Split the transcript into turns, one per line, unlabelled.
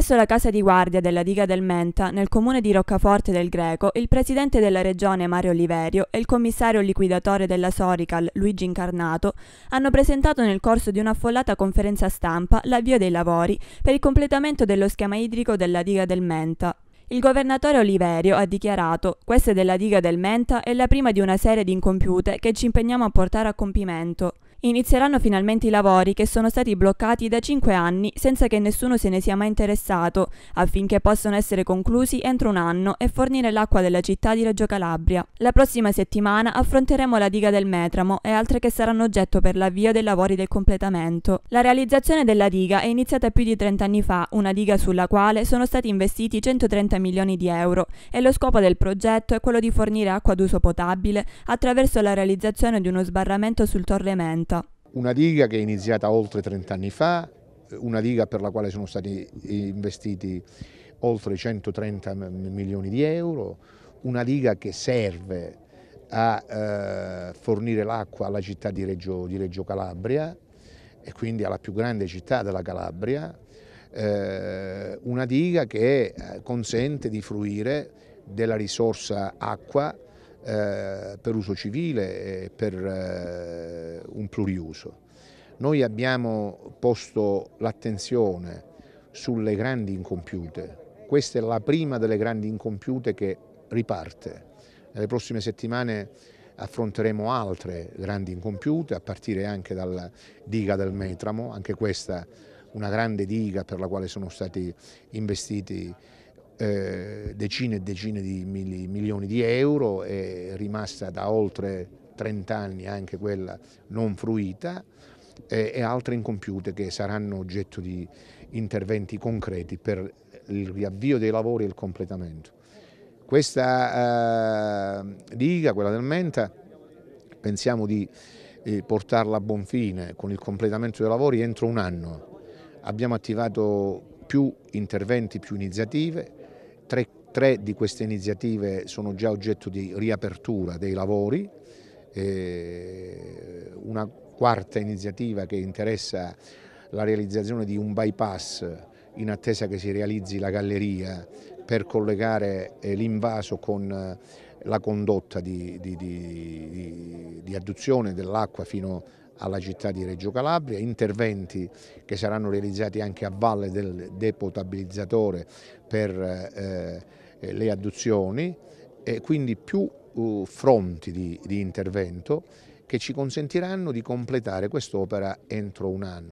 Presso la casa di guardia della diga del Menta, nel comune di Roccaforte del Greco, il presidente della regione Mario Oliverio e il commissario liquidatore della Sorical Luigi Incarnato hanno presentato nel corso di un'affollata conferenza stampa l'avvio dei lavori per il completamento dello schema idrico della diga del Menta. Il governatore Oliverio ha dichiarato «Questa della diga del Menta è la prima di una serie di incompiute che ci impegniamo a portare a compimento». Inizieranno finalmente i lavori che sono stati bloccati da 5 anni senza che nessuno se ne sia mai interessato, affinché possano essere conclusi entro un anno e fornire l'acqua della città di Reggio Calabria. La prossima settimana affronteremo la diga del Metramo e altre che saranno oggetto per l'avvio dei lavori del completamento. La realizzazione della diga è iniziata più di 30 anni fa, una diga sulla quale sono stati investiti 130 milioni di euro e lo scopo del progetto è quello di fornire acqua d'uso potabile attraverso la realizzazione di uno sbarramento sul torremento
una diga che è iniziata oltre 30 anni fa, una diga per la quale sono stati investiti oltre 130 milioni di euro, una diga che serve a eh, fornire l'acqua alla città di Reggio, di Reggio, Calabria e quindi alla più grande città della Calabria, eh, una diga che eh, consente di fruire della risorsa acqua eh, per uso civile, e per eh, un pluriuso. Noi abbiamo posto l'attenzione sulle grandi incompiute. Questa è la prima delle grandi incompiute che riparte. Nelle prossime settimane affronteremo altre grandi incompiute, a partire anche dalla diga del Metramo, anche questa una grande diga per la quale sono stati investiti eh, decine e decine di mili, milioni di euro, è rimasta da oltre 30 anni anche quella non fruita eh, e altre incompiute che saranno oggetto di interventi concreti per il riavvio dei lavori e il completamento. Questa eh, diga, quella del Menta, pensiamo di eh, portarla a buon fine con il completamento dei lavori entro un anno. Abbiamo attivato più interventi, più iniziative, tre, tre di queste iniziative sono già oggetto di riapertura dei lavori, eh, una quarta iniziativa che interessa la realizzazione di un bypass in attesa che si realizzi la galleria per collegare eh, l'invaso con eh, la condotta di, di, di, di adduzione dell'acqua fino alla città di Reggio Calabria, interventi che saranno realizzati anche a valle del depotabilizzatore per eh, eh le adduzioni, e quindi più fronti di, di intervento che ci consentiranno di completare quest'opera entro un anno.